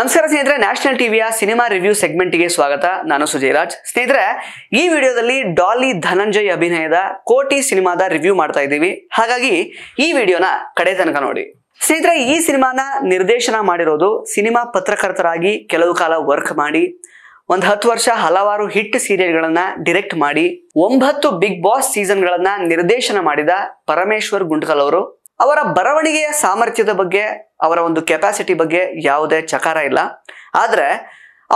ನಮಸ್ಕಾರ ಸ್ನೇಹಿತರೆ ನ್ಯಾಷನಲ್ ಟಿವಿಯ ಸಿನಿಮಾ ರಿವ್ಯೂ ಸೆಗ್ಮೆಂಟ್ಗೆ ಸ್ವಾಗತ ನಾನು ಸುಜಯ್ ರಾಜ್ ಸ್ನೇಹಿತರೆ ಈ ವಿಡಿಯೋದಲ್ಲಿ ಡಾಲಿ ಧನಂಜಯ್ ಅಭಿನಯದ ಕೋಟಿ ಸಿನಿಮಾದ ರಿವ್ಯೂ ಮಾಡ್ತಾ ಇದ್ದೀವಿ ಹಾಗಾಗಿ ಈ ವಿಡಿಯೋನ ಕಡೆ ತನಕ ನೋಡಿ ಸ್ನೇಹಿತರೆ ಈ ಸಿನಿಮಾನ ನಿರ್ದೇಶನ ಮಾಡಿರೋದು ಸಿನಿಮಾ ಪತ್ರಕರ್ತರಾಗಿ ಕೆಲವು ಕಾಲ ವರ್ಕ್ ಮಾಡಿ ಒಂದು ಹತ್ತು ವರ್ಷ ಹಲವಾರು ಹಿಟ್ ಸೀರಿಯಲ್ಗಳನ್ನ ಡಿರೆಕ್ಟ್ ಮಾಡಿ ಒಂಬತ್ತು ಬಿಗ್ ಬಾಸ್ ಸೀಸನ್ಗಳನ್ನ ನಿರ್ದೇಶನ ಮಾಡಿದ ಪರಮೇಶ್ವರ್ ಗುಂಟಕಲ್ ಅವರು ಅವರ ಬರವಣಿಗೆಯ ಸಾಮರ್ಥ್ಯದ ಬಗ್ಗೆ ಅವರ ಒಂದು ಕೆಪಾಸಿಟಿ ಬಗ್ಗೆ ಯಾವುದೇ ಚಕಾರ ಇಲ್ಲ ಆದರೆ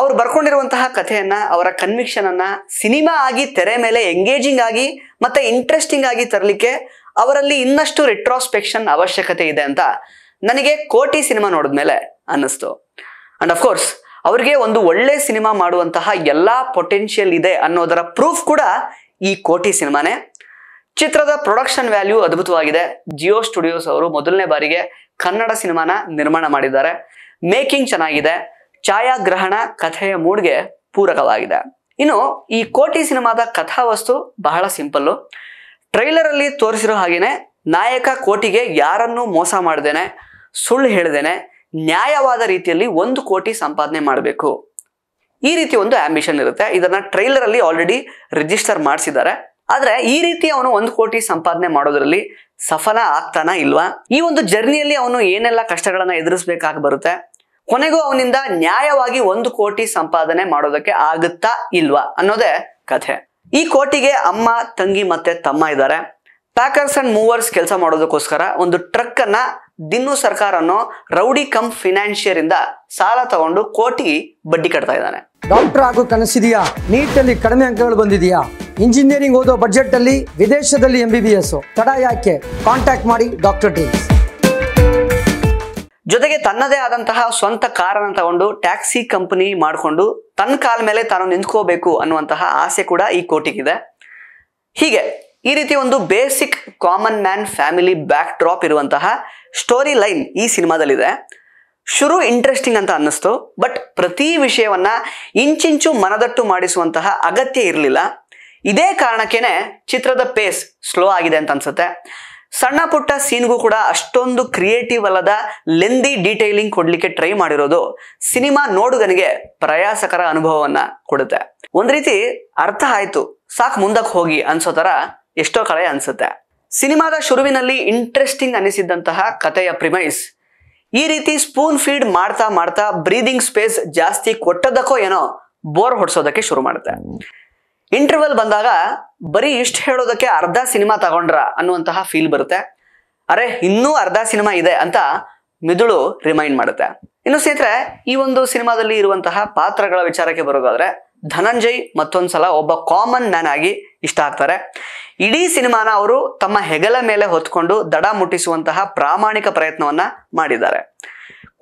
ಅವರು ಬರ್ಕೊಂಡಿರುವಂತಹ ಕಥೆಯನ್ನು ಅವರ ಕನ್ವಿಕ್ಷನನ್ನು ಸಿನಿಮಾ ಆಗಿ ತೆರೆ ಮೇಲೆ ಎಂಗೇಜಿಂಗ್ ಆಗಿ ಮತ್ತು ಇಂಟ್ರೆಸ್ಟಿಂಗ್ ಆಗಿ ತರಲಿಕ್ಕೆ ಅವರಲ್ಲಿ ಇನ್ನಷ್ಟು ರಿಟ್ರಾಸ್ಪೆಕ್ಷನ್ ಅವಶ್ಯಕತೆ ಇದೆ ಅಂತ ನನಗೆ ಕೋಟಿ ಸಿನಿಮಾ ನೋಡಿದ ಮೇಲೆ ಅನ್ನಿಸ್ತು ಅಂಡ್ ಅಫ್ಕೋರ್ಸ್ ಅವರಿಗೆ ಒಂದು ಒಳ್ಳೆ ಸಿನಿಮಾ ಮಾಡುವಂತಹ ಎಲ್ಲ ಪೊಟೆನ್ಷಿಯಲ್ ಇದೆ ಅನ್ನೋದರ ಪ್ರೂಫ್ ಕೂಡ ಈ ಕೋಟಿ ಸಿನಿಮಾನೇ ಚಿತ್ರದ ಪ್ರೊಡಕ್ಷನ್ ವ್ಯಾಲ್ಯೂ ಅದ್ಭುತವಾಗಿದೆ ಜಿಯೋ ಸ್ಟುಡಿಯೋಸ್ ಅವರು ಮೊದಲನೇ ಬಾರಿಗೆ ಕನ್ನಡ ಸಿನಿಮಾನ ನಿರ್ಮಾಣ ಮಾಡಿದ್ದಾರೆ ಮೇಕಿಂಗ್ ಚೆನ್ನಾಗಿದೆ ಛಾಯಾಗ್ರಹಣ ಕಥೆಯ ಮೂಡ್ಗೆ ಪೂರಕವಾಗಿದೆ ಇನ್ನು ಈ ಕೋಟಿ ಸಿನಿಮಾದ ಕಥಾವಸ್ತು ಬಹಳ ಸಿಂಪಲ್ಲು ಟ್ರೈಲರ್ ಅಲ್ಲಿ ತೋರಿಸಿರೋ ಹಾಗೇನೆ ನಾಯಕ ಕೋಟಿಗೆ ಯಾರನ್ನು ಮೋಸ ಮಾಡ್ದೇನೆ ಸುಳ್ಳು ಹೇಳ್ದೇನೆ ನ್ಯಾಯವಾದ ರೀತಿಯಲ್ಲಿ ಒಂದು ಕೋಟಿ ಸಂಪಾದನೆ ಮಾಡಬೇಕು ಈ ರೀತಿ ಒಂದು ಆಂಬಿಷನ್ ಇರುತ್ತೆ ಇದನ್ನ ಟ್ರೈಲರ್ ಅಲ್ಲಿ ಆಲ್ರೆಡಿ ರಿಜಿಸ್ಟರ್ ಮಾಡಿಸಿದ್ದಾರೆ ಆದ್ರೆ ಈ ರೀತಿ ಅವನು ಒಂದು ಕೋಟಿ ಸಂಪಾದನೆ ಮಾಡೋದ್ರಲ್ಲಿ ಸಫಲ ಆಗ್ತಾನಾ ಇಲ್ವಾ ಈ ಒಂದು ಜರ್ನಿಯಲ್ಲಿ ಅವನು ಏನೆಲ್ಲ ಕಷ್ಟಗಳನ್ನ ಎದುರಿಸಬೇಕಾಗಿ ಬರುತ್ತೆ ಕೊನೆಗೂ ಅವನಿಂದ ನ್ಯಾಯವಾಗಿ ಒಂದು ಕೋಟಿ ಸಂಪಾದನೆ ಮಾಡೋದಕ್ಕೆ ಆಗುತ್ತಾ ಇಲ್ವಾ ಅನ್ನೋದೇ ಕಥೆ ಈ ಕೋಟಿಗೆ ಅಮ್ಮ ತಂಗಿ ಮತ್ತೆ ತಮ್ಮ ಇದ್ದಾರೆ ಪ್ಯಾಕರ್ಸ್ ಅಂಡ್ ಮೂವರ್ಸ್ ಕೆಲಸ ಮಾಡೋದಕ್ಕೋಸ್ಕರ ಒಂದು ಟ್ರಕ್ ಅನ್ನ ದಿನ್ನೂ ಅನ್ನೋ ರೌಡಿ ಕಮ್ ಫಿನಾನ್ಶಿಯರ್ ಇಂದ ಸಾಲ ತಗೊಂಡು ಕೋಟಿ ಬಡ್ಡಿ ಕಟ್ತಾ ಇದ್ದಾನೆ ಡಾಕ್ಟರ್ ಆಗೋ ಕನಸಿದೆಯಾ ನೀಟಲ್ಲಿ ಕಡಿಮೆ ಅಂಕಗಳು ಬಂದಿದೆಯಾ ಇಂಜಿನಿಯರಿಂಗ್ ಓದೋ ಬಜೆಟ್ ಅಲ್ಲಿ ವಿದೇಶದಲ್ಲಿ ಎಂ ಬಿ ಬಿ ಎಸ್ ತಡ ಯಾಕೆ ಕಾಂಟ್ಯಾಕ್ಟ್ ಮಾಡಿ ಡಾಕ್ಟರ್ ಡಿ ಜೊತೆಗೆ ತನ್ನದೇ ಆದಂತಹ ಸ್ವಂತ ಕಾರನ್ನು ತಗೊಂಡು ಟ್ಯಾಕ್ಸಿ ಕಂಪನಿ ಮಾಡಿಕೊಂಡು ತನ್ನ ಕಾಲ ಮೇಲೆ ತಾನು ನಿಂತ್ಕೋಬೇಕು ಅನ್ನುವಂತಹ ಆಸೆ ಕೂಡ ಈ ಕೋಟಿಗಿದೆ ಹೀಗೆ ಈ ರೀತಿ ಒಂದು basic common man family backdrop ಇರುವಂತಹ ಸ್ಟೋರಿ ಲೈನ್ ಈ ಸಿನಿಮಾದಲ್ಲಿದೆ ಶುರು ಇಂಟ್ರೆಸ್ಟಿಂಗ್ ಅಂತ ಅನ್ನಿಸ್ತು ಬಟ್ ಪ್ರತಿ ವಿಷಯವನ್ನ ಇಂಚಿಂಚು ಮನದಟ್ಟು ಮಾಡಿಸುವಂತಹ ಅಗತ್ಯ ಇರಲಿಲ್ಲ ಇದೇ ಕಾರಣಕ್ಕೇನೆ ಚಿತ್ರದ ಪೇಸ್ ಸ್ಲೋ ಆಗಿದೆ ಅಂತ ಅನ್ಸುತ್ತೆ ಸಣ್ಣ ಪುಟ್ಟ ಸೀನ್ಗೂ ಕೂಡ ಅಷ್ಟೊಂದು ಕ್ರಿಯೇಟಿವ್ ಅಲ್ಲದ ಲೆಂದಿ ಡೀಟೈಲಿಂಗ್ ಕೊಡ್ಲಿಕ್ಕೆ ಟ್ರೈ ಮಾಡಿರೋದು ಸಿನಿಮಾ ನೋಡುಗನಿಗೆ ಪ್ರಯಾಸಕರ ಅನುಭವವನ್ನು ಕೊಡುತ್ತೆ ಒಂದ್ ರೀತಿ ಅರ್ಥ ಆಯಿತು ಸಾಕು ಮುಂದಕ್ಕೆ ಹೋಗಿ ಅನ್ಸೋ ಥರ ಎಷ್ಟೋ ಕಳೆ ಅನಿಸುತ್ತೆ ಸಿನಿಮಾದ ಶುರುವಿನಲ್ಲಿ ಇಂಟ್ರೆಸ್ಟಿಂಗ್ ಅನಿಸಿದ್ದಂತಹ ಕತೆಯ ಪ್ರಿಮೈಸ್ ಈ ರೀತಿ ಸ್ಪೂನ್ ಫೀಡ್ ಮಾಡ್ತಾ ಮಾಡ್ತಾ ಬ್ರೀದಿಂಗ್ ಸ್ಪೇಸ್ ಜಾಸ್ತಿ ಕೊಟ್ಟದಕ್ಕೋ ಏನೋ ಬೋರ್ ಹೊಡ್ಸೋದಕ್ಕೆ ಶುರು ಮಾಡುತ್ತೆ ಇಂಟರ್ವೆಲ್ ಬಂದಾಗ ಬರೀ ಇಷ್ಟು ಹೇಳೋದಕ್ಕೆ ಅರ್ಧ ಸಿನಿಮಾ ತಗೊಂಡ್ರ ಅನ್ನುವಂತಹ ಫೀಲ್ ಬರುತ್ತೆ ಅರೆ ಇನ್ನೂ ಅರ್ಧ ಸಿನಿಮಾ ಇದೆ ಅಂತ ಮಿದುಳು ರಿಮೈಂಡ್ ಮಾಡುತ್ತೆ ಇನ್ನು ಸ್ನೇಹಿತರೆ ಈ ಒಂದು ಸಿನಿಮಾದಲ್ಲಿ ಇರುವಂತಹ ಪಾತ್ರಗಳ ವಿಚಾರಕ್ಕೆ ಬರೋದಾದ್ರೆ ಧನಂಜಯ್ ಮತ್ತೊಂದ್ಸಲ ಒಬ್ಬ ಕಾಮನ್ ಮ್ಯಾನ್ ಆಗಿ ಇಷ್ಟ ಆಗ್ತಾರೆ ಇಡೀ ಸಿನಿಮಾನ ಅವರು ತಮ್ಮ ಹೆಗಲ ಮೇಲೆ ಹೊತ್ಕೊಂಡು ದಡ ಮುಟ್ಟಿಸುವಂತಹ ಪ್ರಾಮಾಣಿಕ ಪ್ರಯತ್ನವನ್ನ ಮಾಡಿದ್ದಾರೆ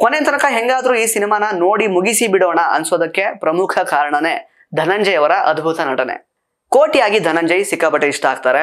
ಕೊನೆ ತನಕ ಹೆಂಗಾದ್ರೂ ಈ ಸಿನಿಮಾನ ನೋಡಿ ಮುಗಿಸಿ ಬಿಡೋಣ ಅನ್ಸೋದಕ್ಕೆ ಪ್ರಮುಖ ಕಾರಣನೇ ಧನಂಜಯ್ ಅವರ ಅದ್ಭುತ ನಟನೆ ಕೋಟಿಯಾಗಿ ಧನಂಜಯ್ ಸಿಕ್ಕಾಪಟ್ಟೆ ಇಷ್ಟ ಆಗ್ತಾರೆ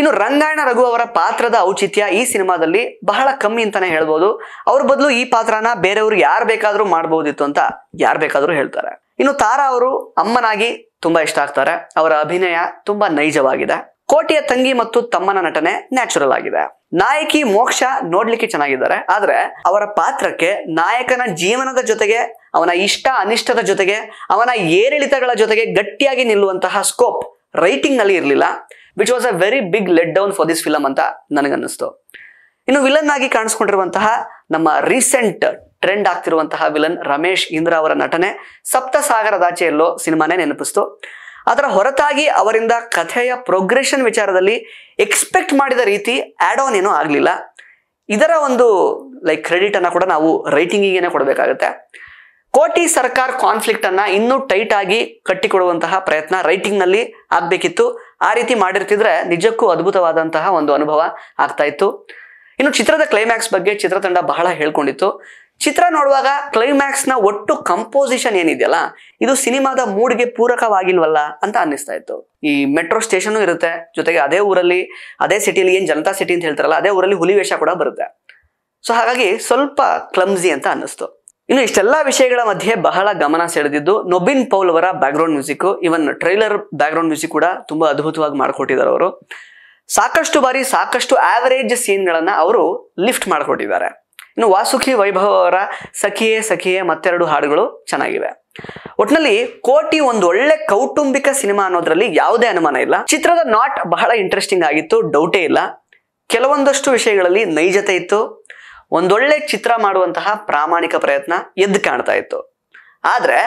ಇನ್ನು ರಂಗಾಯಣ ರಘು ಅವರ ಪಾತ್ರದ ಔಚಿತ್ಯ ಈ ಸಿನಿಮಾದಲ್ಲಿ ಬಹಳ ಕಮ್ಮಿ ಅಂತಾನೆ ಹೇಳ್ಬೋದು ಅವ್ರ ಬದಲು ಈ ಪಾತ್ರನ ಬೇರೆಯವರು ಯಾರು ಬೇಕಾದರೂ ಮಾಡ್ಬೋದಿತ್ತು ಅಂತ ಯಾರು ಬೇಕಾದರೂ ಹೇಳ್ತಾರೆ ಇನ್ನು ತಾರಾ ಅವರು ಅಮ್ಮನಾಗಿ ತುಂಬಾ ಇಷ್ಟ ಆಗ್ತಾರೆ ಅವರ ಅಭಿನಯ ತುಂಬಾ ನೈಜವಾಗಿದೆ ಕೋಟಿಯ ತಂಗಿ ಮತ್ತು ತಮ್ಮನ ನಟನೆ ನ್ಯಾಚುರಲ್ ಆಗಿದೆ ನಾಯಕಿ ಮೋಕ್ಷ ನೋಡ್ಲಿಕ್ಕೆ ಚೆನ್ನಾಗಿದ್ದಾರೆ ಆದ್ರೆ ಅವರ ಪಾತ್ರಕ್ಕೆ ನಾಯಕನ ಜೀವನದ ಜೊತೆಗೆ ಅವನ ಇಷ್ಟ ಅನಿಷ್ಟದ ಜೊತೆಗೆ ಅವನ ಏರಿಳಿತಗಳ ಜೊತೆಗೆ ಗಟ್ಟಿಯಾಗಿ ನಿಲ್ಲುವಂತಹ ಸ್ಕೋಪ್ ರೈಟಿಂಗ್ ನಲ್ಲಿ ಇರಲಿಲ್ಲ which was a very big let down for this film ಅಂತ ನನಗನ್ನಿಸ್ತು ಇನ್ನು ವಿಲನ್ ಆಗಿ ಕಾಣಿಸ್ಕೊಂಡಿರುವಂತಹ ನಮ್ಮ ರೀಸೆಂಟ್ ಟ್ರೆಂಡ್ ಆಗ್ತಿರುವಂತಹ ವಿಲನ್ ರಮೇಶ್ ಇಂದ್ರ ಅವರ ನಟನೆ ಸಪ್ತಸಾಗರದಾಚೆಯಲ್ಲೋ ಎಲ್ಲೋ ಸಿನಿಮಾನೇ ನೆನಪಿಸ್ತು ಅದರ ಹೊರತಾಗಿ ಅವರಿಂದ ಕಥೆಯ ಪ್ರೋಗ್ರೆಷನ್ ವಿಚಾರದಲ್ಲಿ ಎಕ್ಸ್ಪೆಕ್ಟ್ ಮಾಡಿದ ರೀತಿ ಆ್ಯಡ್ ಆನ್ ಏನೂ ಆಗಲಿಲ್ಲ ಇದರ ಒಂದು ಲೈಕ್ ಕ್ರೆಡಿಟ್ ಅನ್ನು ಕೂಡ ನಾವು ರೈಟಿಂಗಿಗೇನೆ ಕೊಡಬೇಕಾಗುತ್ತೆ ಕೋಟಿ ಸರ್ಕಾರ್ ಕಾನ್ಫ್ಲಿಕ್ಟ್ ಅನ್ನ ಇನ್ನೂ ಟೈಟ್ ಆಗಿ ಕಟ್ಟಿಕೊಡುವಂತಹ ಪ್ರಯತ್ನ ರೈಟಿಂಗ್ ನಲ್ಲಿ ಆಗ್ಬೇಕಿತ್ತು ಆ ರೀತಿ ಮಾಡಿರ್ತಿದ್ರೆ ನಿಜಕ್ಕೂ ಅದ್ಭುತವಾದಂತಹ ಒಂದು ಅನುಭವ ಆಗ್ತಾ ಇತ್ತು ಇನ್ನು ಚಿತ್ರದ ಕ್ಲೈಮ್ಯಾಕ್ಸ್ ಬಗ್ಗೆ ಚಿತ್ರತಂಡ ಬಹಳ ಹೇಳ್ಕೊಂಡಿತ್ತು ಚಿತ್ರ ನೋಡುವಾಗ ಕ್ಲೈಮ್ಯಾಕ್ಸ್ ನ ಒಟ್ಟು ಕಂಪೋಸಿಷನ್ ಏನಿದೆಯಲ್ಲ ಇದು ಸಿನಿಮಾದ ಮೂಡ್ಗೆ ಪೂರಕವಾಗಿಲ್ವಲ್ಲ ಅಂತ ಅನ್ನಿಸ್ತಾ ಇತ್ತು ಈ ಮೆಟ್ರೋ ಸ್ಟೇಷನ್ ಇರುತ್ತೆ ಜೊತೆಗೆ ಅದೇ ಊರಲ್ಲಿ ಅದೇ ಸಿಟಿಲಿ ಏನ್ ಜನತಾ ಸಿಟಿ ಅಂತ ಹೇಳ್ತಾರಲ್ಲ ಅದೇ ಊರಲ್ಲಿ ಹುಲಿ ವೇಷ ಕೂಡ ಬರುತ್ತೆ ಸೊ ಹಾಗಾಗಿ ಸ್ವಲ್ಪ ಕ್ಲಮ್ಸಿ ಅಂತ ಅನ್ನಿಸ್ತು ಇನ್ನು ಇಷ್ಟೆಲ್ಲಾ ವಿಷಯಗಳ ಮಧ್ಯೆ ಬಹಳ ಗಮನ ಸೆಳೆದಿದ್ದು ನೊಬಿನ್ ಪೌಲ್ ಅವರ background music even trailer background music ಕೂಡ ತುಂಬಾ ಅದ್ಭುತವಾಗಿ ಮಾಡಿಕೊಟ್ಟಿದ್ದಾರೆ ಅವರು ಸಾಕಷ್ಟು ಬಾರಿ ಸಾಕಷ್ಟು ಆವರೇಜ್ ಸೀನ್ಗಳನ್ನ ಅವರು ಲಿಫ್ಟ್ ಮಾಡಿಕೊಟ್ಟಿದ್ದಾರೆ ಇನ್ನು ವಾಸುಕಿ ವೈಭವ ಅವರ ಸಖಿಯೇ ಸಖಿಯೇ ಮತ್ತೆರಡು ಹಾಡುಗಳು ಚೆನ್ನಾಗಿವೆ ಒಟ್ನಲ್ಲಿ ಕೋಟಿ ಒಂದು ಒಳ್ಳೆ ಕೌಟುಂಬಿಕ ಸಿನಿಮಾ ಅನ್ನೋದ್ರಲ್ಲಿ ಯಾವುದೇ ಅನುಮಾನ ಇಲ್ಲ ಚಿತ್ರದ ನಾಟ್ ಬಹಳ ಇಂಟ್ರೆಸ್ಟಿಂಗ್ ಆಗಿತ್ತು ಡೌಟೇ ಇಲ್ಲ ಕೆಲವೊಂದಷ್ಟು ವಿಷಯಗಳಲ್ಲಿ ನೈಜತೆ ಇತ್ತು ಒಂದೊಳ್ಳೆ ಚಿತ್ರ ಮಾಡುವಂತಹ ಪ್ರಾಮಾಣಿಕ ಪ್ರಯತ್ನ ಎದ್ದು ಕಾಣ್ತಾ ಇತ್ತು ಆದ್ರೆ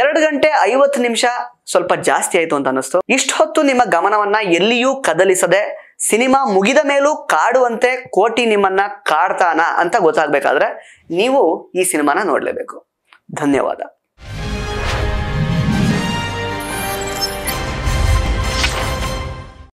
ಎರಡು ಗಂಟೆ ಐವತ್ತು ನಿಮಿಷ ಸ್ವಲ್ಪ ಜಾಸ್ತಿ ಆಯಿತು ಅಂತ ಅನ್ನಿಸ್ತು ಇಷ್ಟು ಹೊತ್ತು ನಿಮ್ಮ ಗಮನವನ್ನ ಎಲ್ಲಿಯೂ ಕದಲಿಸದೆ ಸಿನಿಮಾ ಮುಗಿದ ಮೇಲೂ ಕಾಡುವಂತೆ ಕೋಟಿ ನಿಮ್ಮನ್ನ ಕಾಡ್ತಾನ ಅಂತ ಗೊತ್ತಾಗ್ಬೇಕಾದ್ರೆ ನೀವು ಈ ಸಿನಿಮಾನ ನೋಡ್ಲೇಬೇಕು ಧನ್ಯವಾದ